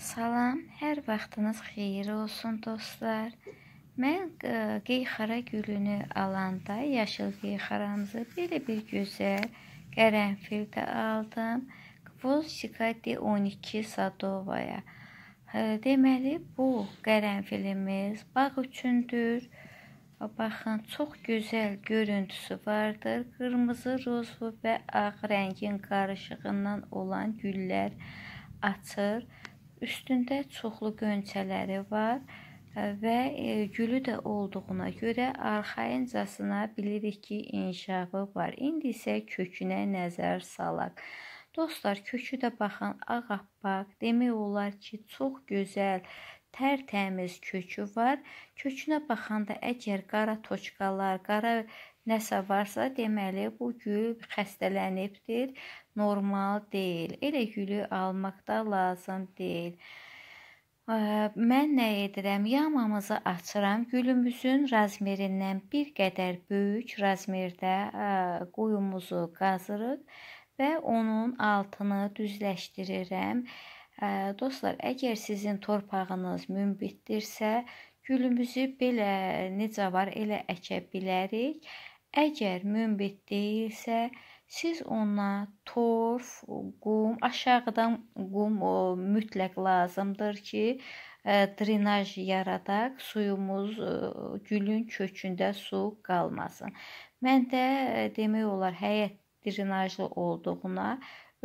Salam, hər vaxtınız xeyir olsun dostlar. Mən qeyxara e, gülünü alanda, yaşıl qeyxaramızı belə bir gözəl qərənfildə aldım. Volşika D12 Sadovaya. E, deməli, bu qərənfilimiz bağ üçündür. Baxın, çox gözəl görüntüsü vardır. Qırmızı, rozvu və ağ rəngin qarışığından olan güllər açır. Üstündə çoxlu qönçələri var e, və e, gülü də olduğuna görə arxayıncasına bilirik ki, inkişafı var. İndi isə kökünə nəzər salaq. Dostlar, kökü də baxın ağappaq, demək olar ki, çox gözəl, tərtəmiz kökü var. Kökünə baxanda əgər qara toçqalar, qara nəsə varsa, deməli bu gül xəstələnibdir, normal deyil. Elə gülü almaq da lazım deyil. Mən nə edirəm? Yamamızı açıram. Gülümüzün razmerindən bir qədər böyük razmerdə quyumuzu qazırıq və onun altını düzləşdirirəm. Dostlar, əgər sizin torpağınız münbitdirsə, gülümüzü belə necə var elə əkə bilərik. Əgər münbit deyilsə, siz ona torf, qum, aşağıdan qum o, mütləq lazımdır ki, e, drenaj yaradaq suyumuz e, gülün kökündə su qalmasın. Mən də e, demək olar həyət drenajlı olduğuna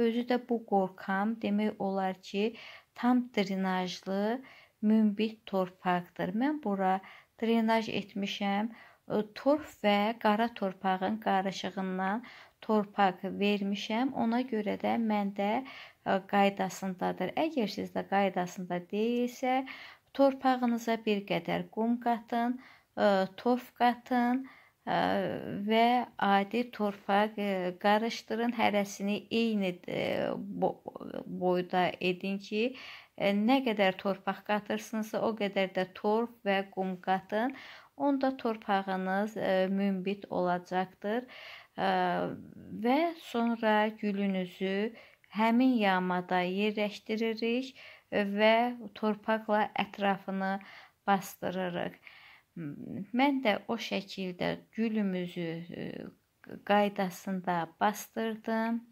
özü də bu qorxam demək olar ki, tam drenajlı münbit torpaqdır. Mən bura drenaj etmişəm torf və qara torpağın qarışığından torpaq vermişəm. Ona görə də məndə qaydasındadır. Əgər sizdə qaydasında deyilsə, torpağınıza bir qədər qum qatın, torf qatın və adi torpaq qarışdırın, hərəsini eyni boyda edin ki, nə qədər torpaq qatırsınızsa, o qədər də torf və qum qatın onda torpağınız e, münbit olacaqdır e, və sonra gülünüzü həmin yağmada yerləşdiririk və torpaqla ətrafını bastırırıq. Mən də o şəkildə gülümüzü e, qaydasında bastırdım.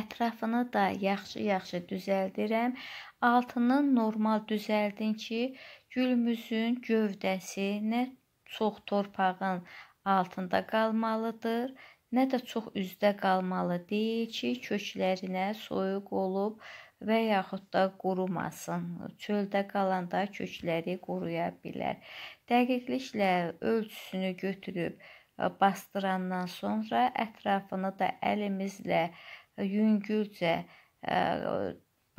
Ətrafını da yaxşı-yaxşı düzəldirəm. Altını normal düzəldin ki, Gülümüzün gövdəsi nə çox torpağın altında qalmalıdır, nə də çox üzdə qalmalı deyil ki, köklərinə soyuq olub və yaxud da qurumasın. Çöldə qalanda kökləri quruya bilər. Dəqiqliklə ölçüsünü götürüb e, basdırandan sonra ətrafını da əlimizlə yüngülcə e,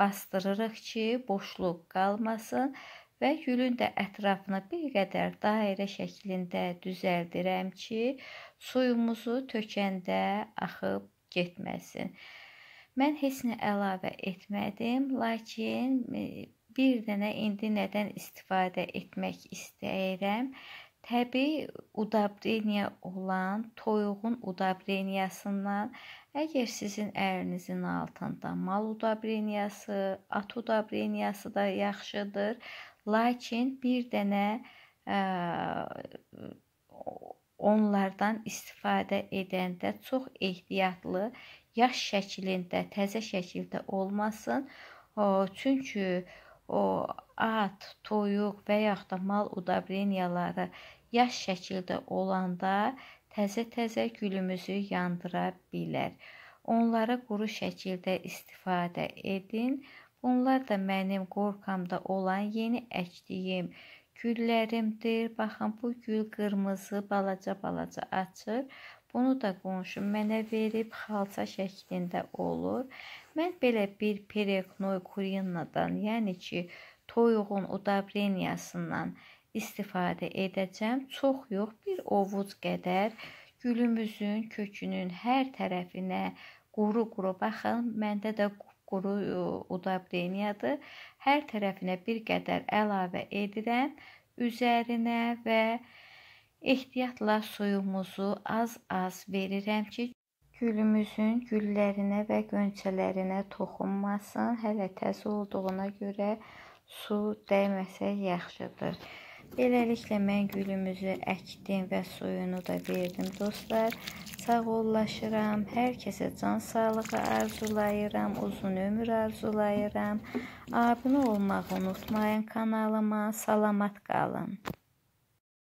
bastırırıq ki, boşluq qalmasın və gülün də ətrafını bir qədər dairə şəklində düzəldirəm ki, suyumuzu tökəndə axıb getməsin. Mən heç nə əlavə etmədim, lakin e, bir dənə indi nədən istifadə etmək istəyirəm? Təbii udabreniya olan toyuğun udabreniyasından Əgər sizin ərinizin altında mal udabreniyası, at udabreniyası da yaxşıdır. Lakin bir dənə ə, e, onlardan istifadə edəndə çox ehtiyatlı, yaş şəklində, təzə şəkildə olmasın. O, çünki o at, toyuq və yaxud da mal udabreniyaları yaş şəkildə olanda təzə-təzə gülümüzü yandıra bilər. Onlara quru şəkildə istifadə edin. Bunlar da mənim qorxamda olan yeni əkdiyim güllərimdir. Baxın, bu gül qırmızı balaca-balaca açır. Bunu da qonşum mənə verib xalça şəklində olur. Mən belə bir pereknoy kurinadan, yəni ki, toyuğun udabreniyasından istifadə edəcəm. Çox yox, bir ovuc qədər gülümüzün kökünün hər tərəfinə quru-quru baxın, məndə də quru quru udab reniyadır. Hər tərəfinə bir qədər əlavə edirəm üzərinə və ehtiyatla suyumuzu az-az verirəm ki, gülümüzün güllərinə və qönçələrinə toxunmasın. Hələ təzə olduğuna görə su dəyməsə yaxşıdır. Beləliklə mən gülümüzü əkdim və suyunu da verdim dostlar. Sağollaşıram, hər kəsə can sağlığı arzulayıram, uzun ömür arzulayıram. Abunə olmağı unutmayın kanalıma, salamat qalın.